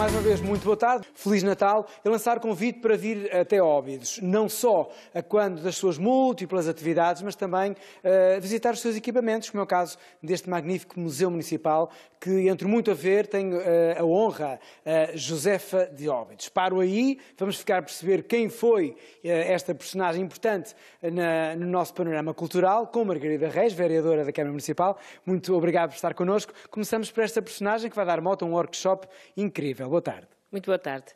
mais uma vez, muito boa tarde, Feliz Natal e lançar convite para vir até Óbidos, não só a quando das suas múltiplas atividades, mas também eh, visitar os seus equipamentos, como é o caso deste magnífico Museu Municipal, que, entre muito a ver, tenho eh, a honra, uh, Josefa de Óbidos. Paro aí, vamos ficar a perceber quem foi esta personagem importante no nosso panorama cultural, com Margarida Reis, vereadora da Câmara Municipal. Muito obrigado por estar connosco. Começamos por esta personagem que vai dar moto a um workshop incrível boa tarde. Muito boa tarde.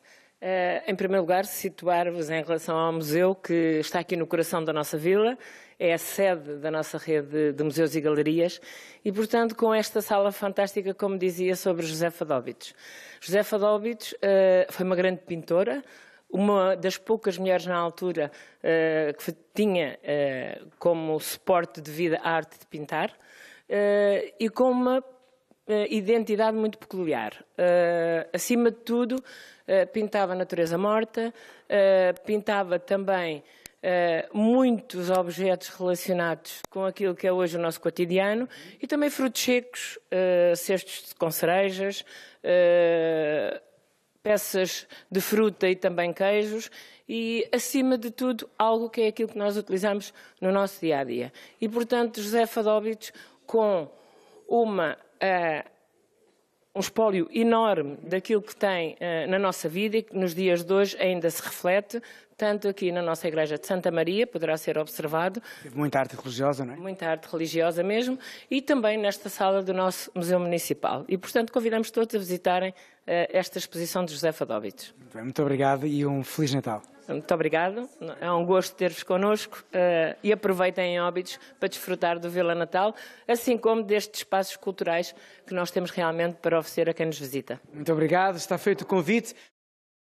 Uh, em primeiro lugar, situar-vos em relação ao museu que está aqui no coração da nossa vila, é a sede da nossa rede de museus e galerias e, portanto, com esta sala fantástica, como dizia, sobre José Fadóbitos. José Fadóbitos uh, eh, foi uma grande pintora, uma das poucas mulheres na altura uh, que tinha como suporte de vida a arte de pintar e com uma eh, identidade muito peculiar. Uh, acima de tudo, uh, pintava a natureza morta, uh, pintava também muitos objetos relacionados com aquilo que é hoje o nosso cotidiano e também frutos secos, cestos com cerejas, peças de fruta e também queijos e, acima de tudo, algo que é aquilo que nós utilizamos no nosso dia a dia. E, portanto, José Fadóbitos, com uma uh, um espólio enorme daquilo que tem uh, na nossa vida e que nos dias de hoje ainda se reflete, tanto aqui na nossa Igreja de Santa Maria, poderá ser observado. Teve muita arte religiosa, não é? Muita arte religiosa mesmo, e também nesta sala do nosso Museu Municipal. E, portanto, convidamos todos a visitarem uh, esta exposição de José Fadóvites. Muito muito obrigado e um Feliz Natal. Muito obrigado, é um gosto ter-vos connosco uh, e aproveitem em Óbidos para desfrutar do Vila Natal, assim como destes espaços culturais que nós temos realmente para oferecer a quem nos visita. Muito obrigado, está feito o convite.